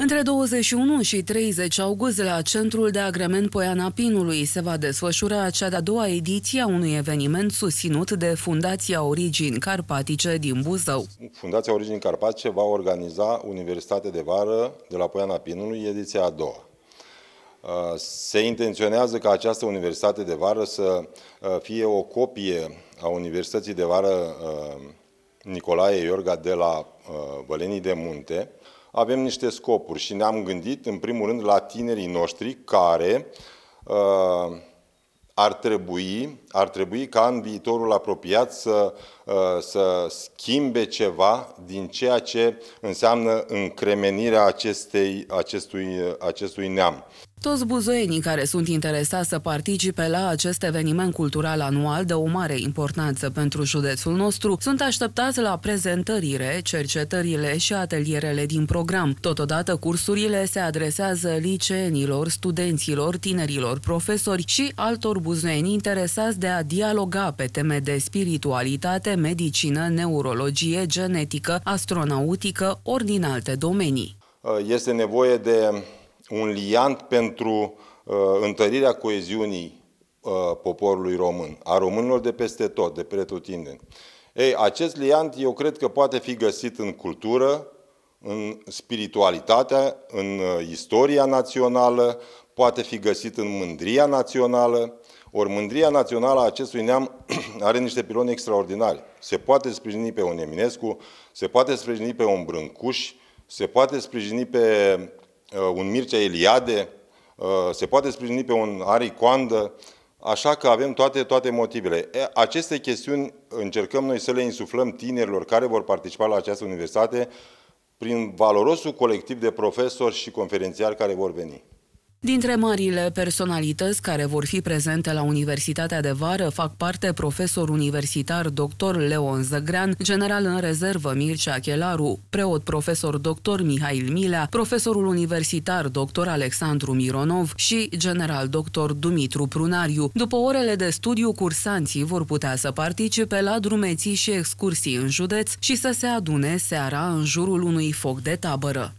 Între 21 și 30 august la Centrul de Agrement Poiana Pinului se va desfășura cea de-a doua ediție a unui eveniment susținut de Fundația Origini Carpatice din Buzău. Fundația Origini Carpatice va organiza Universitatea de Vară de la Poiana Pinului, ediția a doua. Uh, se intenționează ca această Universitate de Vară să uh, fie o copie a Universității de Vară uh, Nicolae Iorga de la Vălenii de Munte, avem niște scopuri și ne-am gândit, în primul rând, la tinerii noștri care uh, ar trebui ar trebui ca în viitorul apropiat să, uh, să schimbe ceva din ceea ce înseamnă încremenirea acestei, acestui, acestui neam. Toți buzoienii care sunt interesați să participe la acest eveniment cultural anual de o mare importanță pentru județul nostru sunt așteptați la prezentările, cercetările și atelierele din program. Totodată, cursurile se adresează liceenilor, studenților, tinerilor profesori și altor buzoeni interesați de a dialoga pe teme de spiritualitate, medicină, neurologie, genetică, astronautică, ori din alte domenii. Uh, este nevoie de un liant pentru uh, întărirea coeziunii uh, poporului român, a românilor de peste tot, de pretutindeni. Ei, acest liant eu cred că poate fi găsit în cultură, în spiritualitatea, în istoria națională, poate fi găsit în mândria națională, ori mândria națională a acestui neam are niște piloni extraordinari. Se poate sprijini pe un Eminescu, se poate sprijini pe un Brâncuș, se poate sprijini pe uh, un Mircea Eliade, uh, se poate sprijini pe un Ari Coandă, Așa că avem toate, toate motivele. Aceste chestiuni încercăm noi să le insuflăm tinerilor care vor participa la această universitate prin valorosul colectiv de profesori și conferențiari care vor veni. Dintre marile personalități care vor fi prezente la Universitatea de Vară fac parte profesor universitar dr. Leon Zăgrean, general în rezervă Mircea Chelaru, preot profesor dr. Mihail Milea, profesorul universitar dr. Alexandru Mironov și general dr. Dumitru Prunariu. După orele de studiu, cursanții vor putea să participe la drumeții și excursii în județ și să se adune seara în jurul unui foc de tabără.